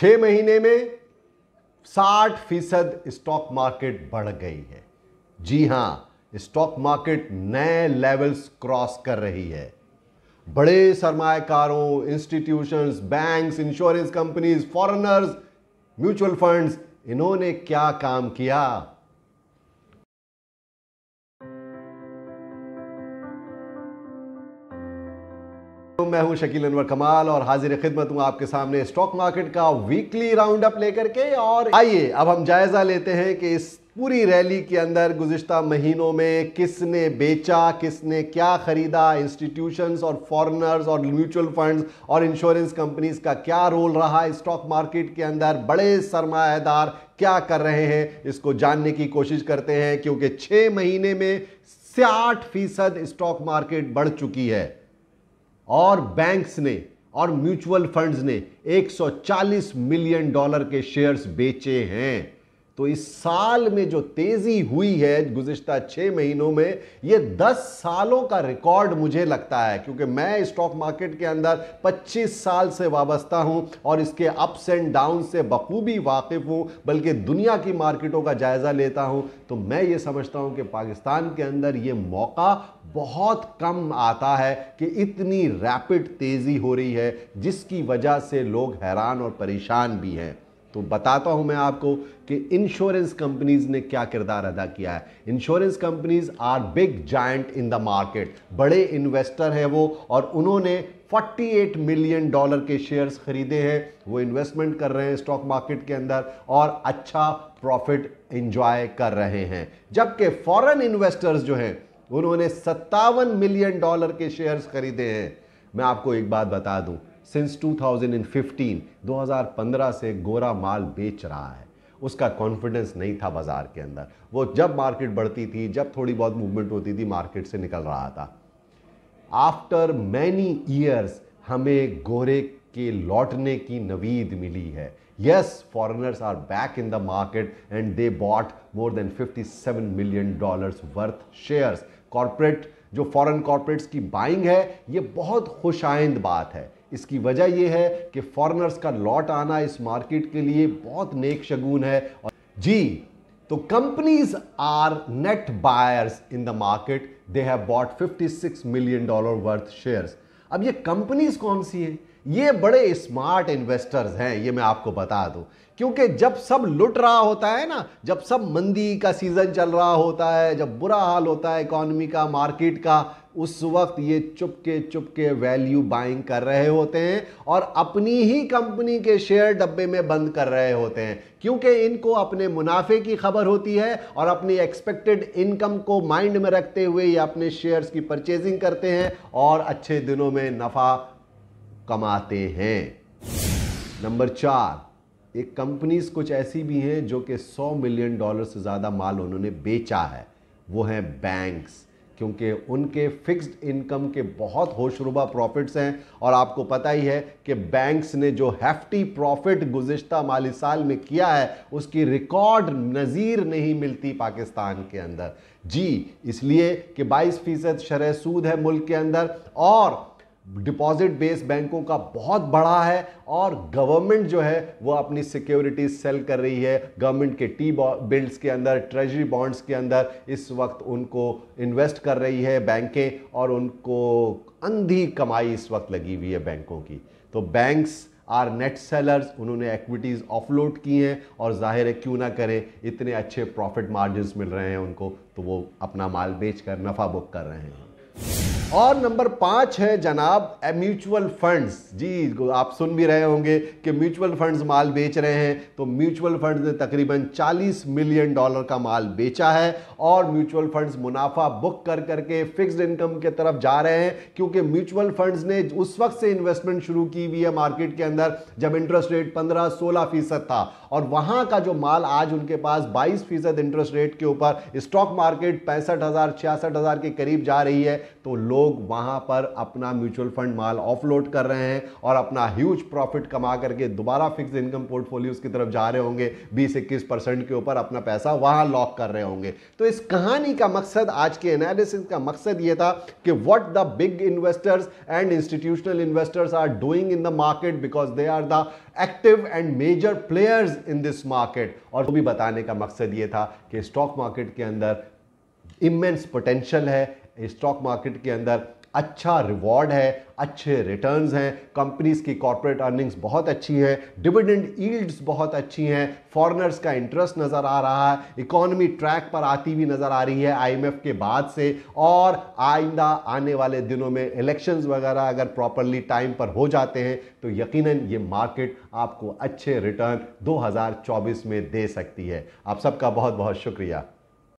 छह महीने में 60 फीसद स्टॉक मार्केट बढ़ गई है जी हां स्टॉक मार्केट नए लेवल्स क्रॉस कर रही है बड़े सरमाकारों institutions banks insurance companies foreigners mutual funds इन्होंने क्या काम किया तो मैं हूं शकील अनवर कमाल और हाजिर खिदमत हूं आपके सामने स्टॉक मार्केट का वीकली राउंड अप लेकर के और आइए अब हम जायजा लेते हैं कि इस पूरी रैली के अंदर गुजशत महीनों में किसने बेचा किसने क्या ख़रीदा इंस्टीट्यूशंस और फॉरेनर्स और म्यूचुअल फंड्स और इंश्योरेंस कंपनीज का क्या रोल रहा स्टॉक मार्केट के अंदर बड़े सरमादार क्या कर रहे हैं इसको जानने की कोशिश करते हैं क्योंकि छह महीने में साठ फीसद स्टॉक मार्केट बढ़ चुकी है और बैंक्स ने और म्यूचुअल फंड्स ने 140 मिलियन डॉलर के शेयर्स बेचे हैं तो इस साल में जो तेजी हुई है गुजशत छह महीनों में ये 10 सालों का रिकॉर्ड मुझे लगता है क्योंकि मैं स्टॉक मार्केट के अंदर 25 साल से वाबस्ता हूं और इसके अप्स एंड डाउन से बखूबी वाकिफ हूं बल्कि दुनिया की मार्केटों का जायजा लेता हूं तो मैं ये समझता हूं कि पाकिस्तान के अंदर ये मौका बहुत कम आता है कि इतनी रैपिड तेज़ी हो रही है जिसकी वजह से लोग हैरान और परेशान भी हैं तो बताता हूं मैं आपको कि इंश्योरेंस कंपनीज ने क्या किरदार अदा किया है insurance companies are big giant in the market बड़े इन्वेस्टर हैं वो और उन्होंने 48 मिलियन डॉलर के शेयर्स खरीदे हैं वो इन्वेस्टमेंट कर रहे हैं स्टॉक मार्केट के अंदर और अच्छा प्रॉफिट इंजॉय कर रहे हैं जबकि फॉरेन इन्वेस्टर्स जो हैं उन्होंने सत्तावन मिलियन डॉलर के शेयर्स खरीदे हैं मैं आपको एक बात बता दूं सिंस 2015 2015 से गोरा माल बेच रहा है उसका कॉन्फिडेंस नहीं था बाजार के अंदर वो जब मार्केट बढ़ती थी जब थोड़ी बहुत मूवमेंट होती थी मार्केट से निकल रहा था आफ्टर मैनी ईयर्स हमें गोरे के लौटने की नवीद मिली है yes foreigners are back in the market and they bought more than 57 million dollars worth shares corporate जो फॉरेन कॉरपोरेट्स की बाइंग है ये बहुत खुशाइंद बात है इसकी वजह यह है कि फॉरेनर्स का लौट आना इस मार्केट के लिए बहुत नेक शगुन है और जी तो companies are net buyers in the market they have bought 56 million dollar worth shares अब ये कंपनीज कौन सी हैं ये बड़े स्मार्ट इन्वेस्टर्स हैं ये मैं आपको बता दूं क्योंकि जब सब लुट रहा होता है ना जब सब मंदी का सीजन चल रहा होता है जब बुरा हाल होता है इकोनॉमी का मार्केट का उस वक्त ये चुपके चुपके वैल्यू बाइंग कर रहे होते हैं और अपनी ही कंपनी के शेयर डब्बे में बंद कर रहे होते हैं क्योंकि इनको अपने मुनाफे की खबर होती है और अपनी एक्सपेक्टेड इनकम को माइंड में रखते हुए ये अपने शेयर्स की परचेजिंग करते हैं और अच्छे दिनों में नफ़ा कमाते हैं नंबर चार एक कंपनीज कुछ ऐसी भी हैं जो कि 100 मिलियन डॉलर से ज़्यादा माल उन्होंने बेचा है वो हैं बैंक्स क्योंकि उनके फिक्स्ड इनकम के बहुत होशरुबा प्रॉफिट्स हैं और आपको पता ही है कि बैंक्स ने जो हैफ्टी प्रॉफिट गुज्त माली साल में किया है उसकी रिकॉर्ड नज़ीर नहीं मिलती पाकिस्तान के अंदर जी इसलिए कि 22 फीसद शरह सूद है मुल्क के अंदर और डिपॉजिट बेस बैंकों का बहुत बड़ा है और गवर्नमेंट जो है वो अपनी सिक्योरिटीज सेल कर रही है गवर्नमेंट के टी बिल्ड्स के अंदर ट्रेजरी बॉन्ड्स के अंदर इस वक्त उनको इन्वेस्ट कर रही है बैंकें और उनको अंधी कमाई इस वक्त लगी हुई है बैंकों की तो बैंक्स आर नेट सेलर्स उन्होंने एक्विटीज़ ऑफलोड की हैं और जाहिर है क्यों ना करें इतने अच्छे प्रॉफिट मार्जिन मिल रहे हैं उनको तो वो अपना माल बेच कर नफ़ा बुक कर रहे हैं और नंबर पाँच है जनाब म्यूचुअल फंड्स जी आप सुन भी रहे होंगे कि म्यूचुअल फंड्स माल बेच रहे हैं तो म्यूचुअल फंड्स ने तकरीबन 40 मिलियन डॉलर का माल बेचा है और म्यूचुअल फंड्स मुनाफा बुक कर करके फिक्स्ड इनकम के तरफ जा रहे हैं क्योंकि म्यूचुअल फंड्स ने उस वक्त से इन्वेस्टमेंट शुरू की हुई है मार्केट के अंदर जब इंटरेस्ट रेट पंद्रह सोलह फीसद था और वहाँ का जो माल आज उनके पास बाईस फीसद इंटरेस्ट रेट के ऊपर स्टॉक मार्केट पैंसठ हज़ार छियासठ हज़ार के करीब जा रही है तो लोग लोग वहां पर अपना म्यूचुअल फंड माल ऑफलोड कर रहे हैं और अपना ह्यूज प्रॉफिट कमा करके दोबारा फिक्स इनकम पोर्टफोलियो की तरफ जा रहे होंगे बीस इक्कीस परसेंट के ऊपर अपना पैसा वहां लॉक कर रहे होंगे तो इस कहानी का मकसद आज के एनालिसिस का मकसद यह था कि what the big investors and institutional investors are doing in the market because they are the active and major players in this market और वो भी बताने का मकसद ये था कि स्टॉक मार्केट के अंदर इमेंस पोटेंशियल है स्टॉक मार्केट के अंदर अच्छा रिवॉर्ड है अच्छे रिटर्न्स हैं कंपनीज की कॉरपोरेट अर्निंग्स बहुत अच्छी हैं डिविडेंड ईल्ड्स बहुत अच्छी हैं फॉरेनर्स का इंटरेस्ट नज़र आ रहा है इकोनॉमी ट्रैक पर आती हुई नज़र आ रही है आईएमएफ के बाद से और आइंदा आने वाले दिनों में इलेक्शंस वगैरह अगर प्रॉपरली टाइम पर हो जाते हैं तो यकीन ये मार्केट आपको अच्छे रिटर्न दो में दे सकती है आप सबका बहुत बहुत शुक्रिया